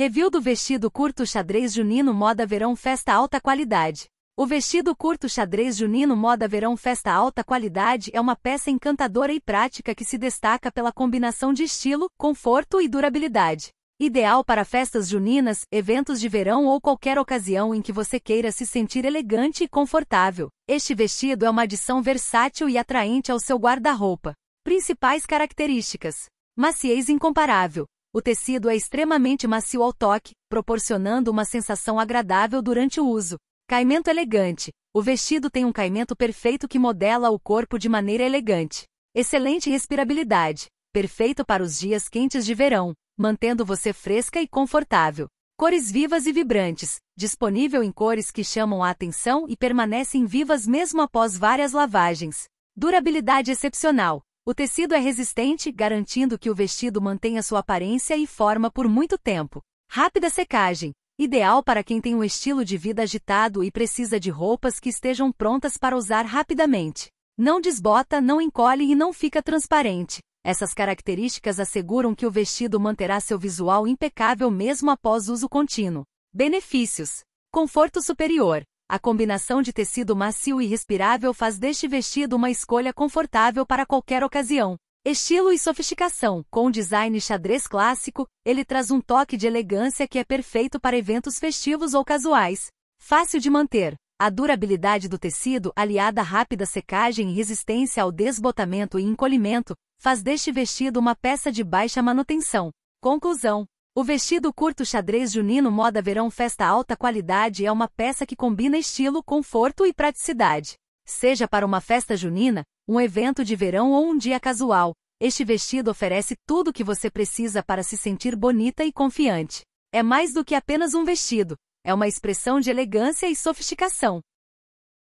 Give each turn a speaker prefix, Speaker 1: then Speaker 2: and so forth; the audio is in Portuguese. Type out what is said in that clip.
Speaker 1: Review do vestido curto xadrez junino moda verão festa alta qualidade. O vestido curto xadrez junino moda verão festa alta qualidade é uma peça encantadora e prática que se destaca pela combinação de estilo, conforto e durabilidade. Ideal para festas juninas, eventos de verão ou qualquer ocasião em que você queira se sentir elegante e confortável. Este vestido é uma adição versátil e atraente ao seu guarda-roupa. Principais características: maciez incomparável, o tecido é extremamente macio ao toque, proporcionando uma sensação agradável durante o uso. Caimento elegante. O vestido tem um caimento perfeito que modela o corpo de maneira elegante. Excelente respirabilidade. Perfeito para os dias quentes de verão, mantendo você fresca e confortável. Cores vivas e vibrantes. Disponível em cores que chamam a atenção e permanecem vivas mesmo após várias lavagens. Durabilidade excepcional. O tecido é resistente, garantindo que o vestido mantenha sua aparência e forma por muito tempo. Rápida secagem ideal para quem tem um estilo de vida agitado e precisa de roupas que estejam prontas para usar rapidamente. Não desbota, não encolhe e não fica transparente. Essas características asseguram que o vestido manterá seu visual impecável mesmo após uso contínuo. Benefícios: conforto superior. A combinação de tecido macio e respirável faz deste vestido uma escolha confortável para qualquer ocasião. Estilo e sofisticação, com design xadrez clássico, ele traz um toque de elegância que é perfeito para eventos festivos ou casuais. Fácil de manter. A durabilidade do tecido, aliada à rápida secagem e resistência ao desbotamento e encolhimento, faz deste vestido uma peça de baixa manutenção. Conclusão: o vestido curto xadrez junino moda verão festa alta qualidade é uma peça que combina estilo, conforto e praticidade. Seja para uma festa junina, um evento de verão ou um dia casual, este vestido oferece tudo o que você precisa para se sentir bonita e confiante. É mais do que apenas um vestido, é uma expressão de elegância e sofisticação.